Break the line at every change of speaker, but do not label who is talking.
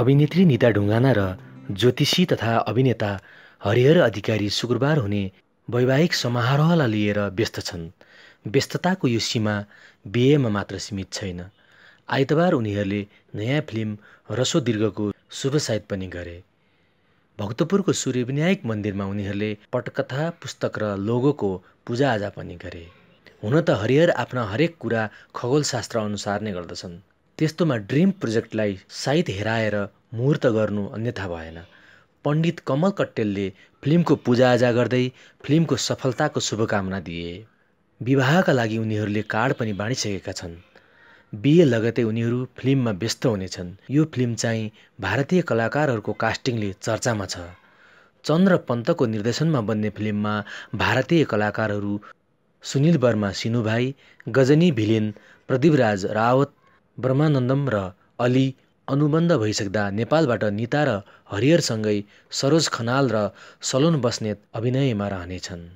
अभिनेत्री निता ढुङ्गाना र ज्योतिषी तथा अभिनेता हरिहर अधिकारी शुक्रबार हुने वैवाहिक समारोहलाई लिएर व्यस्त छन् व्यस्तताको यो सीमा बिहेमा मात्र सीमित छैन आइतबार उनीहरूले नयाँ फिल्म रसो दीर्घको शुभसायद पनि गरे भक्तपुरको सूर्यविनायक मन्दिरमा उनीहरूले पटकथा पुस्तक र लोगोको पूजाआजा पनि गरे हुन त हरिहर आफ्ना हरेक कुरा खगोलशास्त्र अनुसार नै गर्दछन् त्यस्तोमा ड्रिम प्रोजेक्टलाई साइत हेराएर मुहुर्त गर्नु अन्यथा भएन पण्डित कमल कट्टेलले फिल्मको पूजाआजा गर्दै फिल्मको सफलताको शुभकामना दिए विवाहका लागि उनीहरूले कार्ड पनि बाँडिसकेका छन् बिए लगतै उनीहरू फिल्ममा व्यस्त हुनेछन् यो फिल्म चाहिँ भारतीय कलाकारहरूको कास्टिङले चर्चामा छ चन्द्र पन्तको निर्देशनमा बन्ने फिल्ममा भारतीय कलाकारहरू सुनिल वर्मा सिनुभाइ गजनी भिलेन प्रदीपराज रावत ब्रह्मानन्दम र अली अनुबन्ध भइसक्दा नेपालबाट निता र हरिहरसँगै सरोज खनाल र सलोन बस्नेत अभिनयमा रहनेछन्